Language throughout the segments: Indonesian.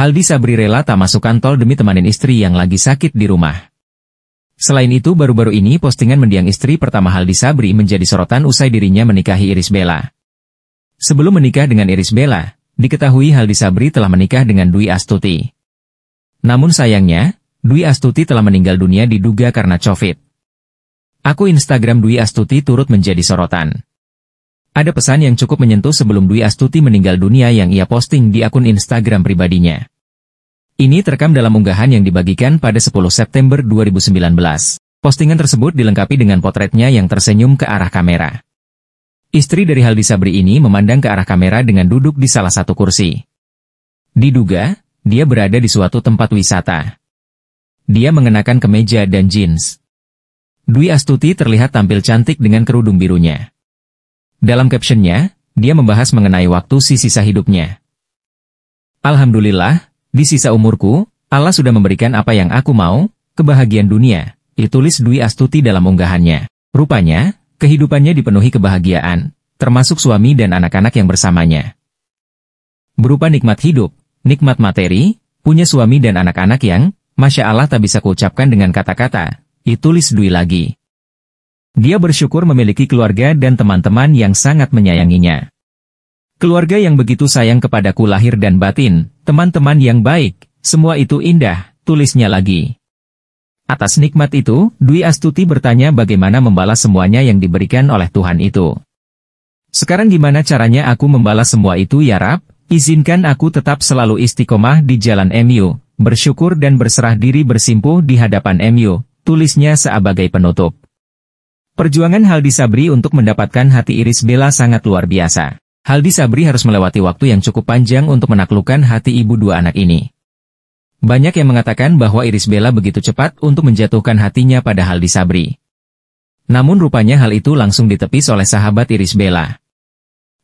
Haldi Sabri rela tak masuk kantor demi temanin istri yang lagi sakit di rumah. Selain itu baru-baru ini postingan mendiang istri pertama Haldi Sabri menjadi sorotan usai dirinya menikahi Iris Bella. Sebelum menikah dengan Iris Bella, diketahui Haldi Sabri telah menikah dengan Dwi Astuti. Namun sayangnya, Dwi Astuti telah meninggal dunia diduga karena COVID. Aku Instagram Dwi Astuti turut menjadi sorotan. Ada pesan yang cukup menyentuh sebelum Dwi Astuti meninggal dunia yang ia posting di akun Instagram pribadinya. Ini terekam dalam unggahan yang dibagikan pada 10 September 2019. Postingan tersebut dilengkapi dengan potretnya yang tersenyum ke arah kamera. Istri dari Haldi Sabri ini memandang ke arah kamera dengan duduk di salah satu kursi. Diduga, dia berada di suatu tempat wisata. Dia mengenakan kemeja dan jeans. Dwi Astuti terlihat tampil cantik dengan kerudung birunya. Dalam captionnya, dia membahas mengenai waktu sisa hidupnya. Alhamdulillah, di sisa umurku, Allah sudah memberikan apa yang aku mau, kebahagiaan dunia, ditulis Dwi Astuti dalam unggahannya. Rupanya, kehidupannya dipenuhi kebahagiaan, termasuk suami dan anak-anak yang bersamanya. Berupa nikmat hidup, nikmat materi, punya suami dan anak-anak yang, Masya Allah tak bisa kuucapkan dengan kata-kata, ditulis Dwi lagi. Dia bersyukur memiliki keluarga dan teman-teman yang sangat menyayanginya. Keluarga yang begitu sayang kepadaku lahir dan batin, teman-teman yang baik, semua itu indah, tulisnya lagi. Atas nikmat itu, Dwi Astuti bertanya bagaimana membalas semuanya yang diberikan oleh Tuhan itu. Sekarang gimana caranya aku membalas semua itu ya Rab? Izinkan aku tetap selalu istiqomah di jalan MU, bersyukur dan berserah diri bersimpuh di hadapan MU, tulisnya sebagai penutup. Perjuangan Haldi Sabri untuk mendapatkan hati Iris Bella sangat luar biasa. Haldi Sabri harus melewati waktu yang cukup panjang untuk menaklukkan hati ibu dua anak ini. Banyak yang mengatakan bahwa Iris Bella begitu cepat untuk menjatuhkan hatinya pada Haldi Sabri. Namun rupanya hal itu langsung ditepis oleh sahabat Iris Bella.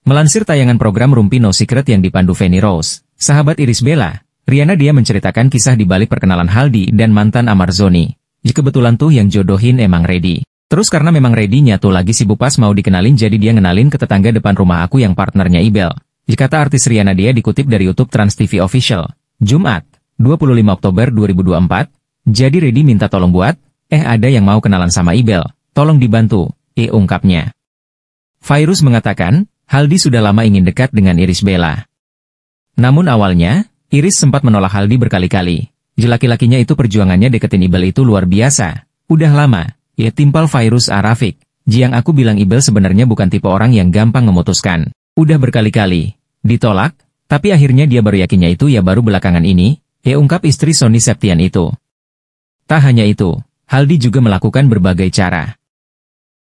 Melansir tayangan program Rumpi No Secret yang dipandu Fanny Rose, sahabat Iris Bella, Riana dia menceritakan kisah di balik perkenalan Haldi dan mantan Amarzoni. Jika kebetulan tuh yang jodohin emang ready. Terus karena memang ready-nya tuh lagi si Bupas mau dikenalin jadi dia ngenalin ke tetangga depan rumah aku yang partnernya Ibel. Dikata artis Riana dia dikutip dari YouTube Trans TV Official. Jumat, 25 Oktober 2024. Jadi Ready minta tolong buat, eh ada yang mau kenalan sama Ibel, tolong dibantu, eh ungkapnya. Virus mengatakan, Haldi sudah lama ingin dekat dengan Iris Bella. Namun awalnya, Iris sempat menolak Haldi berkali-kali. Jelaki-lakinya itu perjuangannya deketin Ibel itu luar biasa. Udah lama, Ya timpal virus Arafik. Jiang aku bilang Ibel sebenarnya bukan tipe orang yang gampang memutuskan. Udah berkali-kali. Ditolak, tapi akhirnya dia baru yakinnya itu ya baru belakangan ini, ya ungkap istri Sony Septian itu. Tak hanya itu, Haldi juga melakukan berbagai cara.